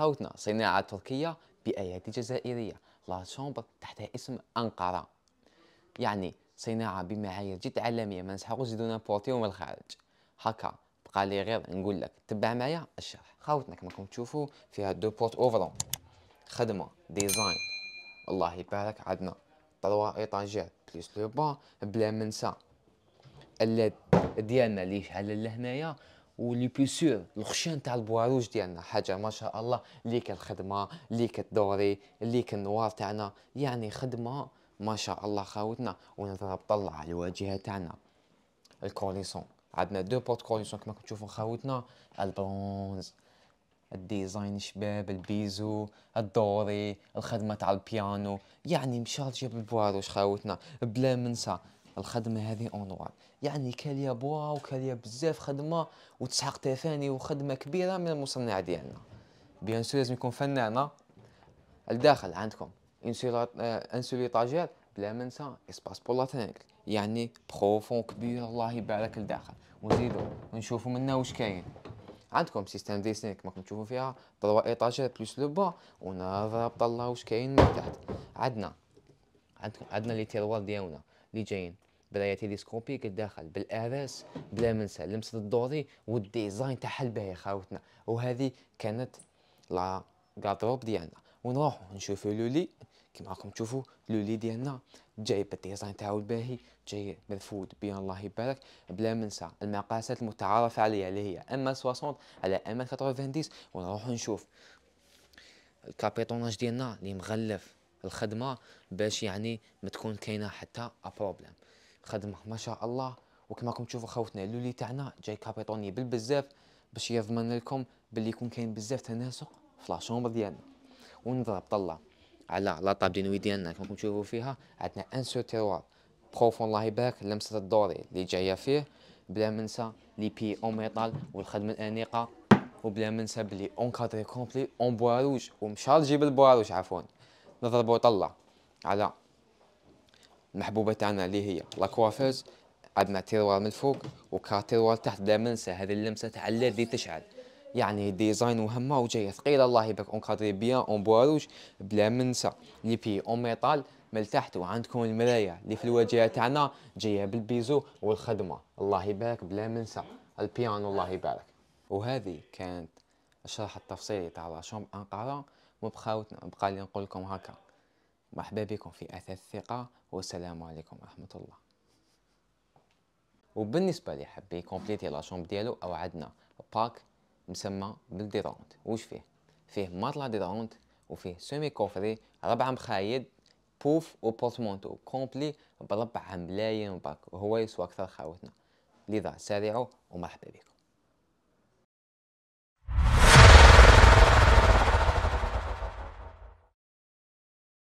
خوتنا صناعة تركية بأيادي جزائرية لا شومبر تحت اسم أنقرة يعني صناعة بمعايير جد عالمية ما نسحقوش دون بورتيو من الخارج هكا بقى لي غير نقول لك تبع معايا الشرح خاوتنا كما راكم تشوفوا فيها دو بورت اوفرون خدمة ديزاين الله يبارك عندنا طروا ايطاجير بليس لو با بلا منسى اللاد ديالنا اللي يشعل لهنايا واللي بي سور الخشان تاع البواروج ديالنا حاجه ما شاء الله ليك الخدمه ليك الدوري ليك النوار تاعنا يعني خدمه ما شاء الله خاوتنا ونضرب طلع على الواجهه تاعنا الكوليسون عندنا دو بورت كوليسون كما تشوفوا خاوتنا البرونز الديزاين شباب البيزو الدوري الخدمه تاع البيانو يعني مشارجه بالبواروش خاوتنا بلا منسى الخدمه هذه اون يعني كاليا بوا وكاليا بزاف خدمه وتسحق تفاني وخدمه كبيره من المصنع ديالنا بيان سور لازم يكون فنانه الداخل عندكم انسولي آه، طاجير بلا ما ننسى اسباس بور لاتينيك يعني بروفون كبير الله يبارك الداخل ونزيدو ونشوفو منا واش كاين عندكم سيستم سنين كما راكم تشوفوا فيها طروا ايطاجير بلوس لو با ونضرب طلع واش كاين من تحت عندنا عندكم عندنا لي تيروار ديالنا اللي جايين بلاية تيليسكوبيك الداخل بالاراس بلا ما ننسى لمسه الدوري والديزاين تاعها الباهي خاوتنا وهذه كانت لا غادروب ديالنا ونروحو نشوفو لولي كيما راكم تشوفوا لولي ديالنا جاي بالديزاين تاعو الباهي جاي مرفود بيان الله يبارك بلا ما ننسى المقاسات المتعارف عليها اللي هي اما 60 على اما 90 ونروحو نشوف الكابيتوناج ديالنا اللي مغلف الخدمه باش يعني ما تكون كاينه حتى بروبليم خدمه ما شاء الله وكما راكم تشوفوا خوتنا اللولي تاعنا جاي كابيطوني بالبزاف باش يضمن لكم باللي يكون كاين بزاف تناسق في لاشومبر ديالنا ونضرب طله على لا طاب نوي ديالنا كما راكم تشوفوا فيها عندنا ان سو بروفون الله يبارك لمسه الدوري اللي جايه فيه بلا ما ننسى لي بي اون ميطال والخدمه الانيقه وبلا ما ننسى بلي كادري كومبلي اون بواروج ومشارجي بالبواروج عفوا نضربو طله على المحبوبه تاعنا اللي هي لا كوافيز عندنا تيروال من فوق وكاتيروال تحت دائما ننسى هذه اللمسه تاع الليد اللي تشعل يعني ديزاين وهمه وجايه ثقيله الله يبارك اون كادري بيان اون بواروج بلا ما ننسى لي بي اون ميطال من تحت وعندكم المرايه اللي في الواجهه تاعنا جايه بالبيزو والخدمه الله يبارك بلا ما ننسى البيانو الله يبارك وهذه كانت الشرح التفصيلي تاع لا انقره وبقاوت بقى لي نقول لكم هكا مرحبا بكم في أثاث الثقة والسلام عليكم ورحمة الله وبالنسبة اللي حاب يكومبليتي شومب ديالو أو عندنا باك مسمى بالديدونت واش فيه؟ فيه مطلع ديدونت وفيه سومي كوفري ربع مخايد بوف بورتمونتو كومبلي بربع ملايين باك وهو يسوى أكثر خاوتنا لذا سارعوا ومرحبا بكم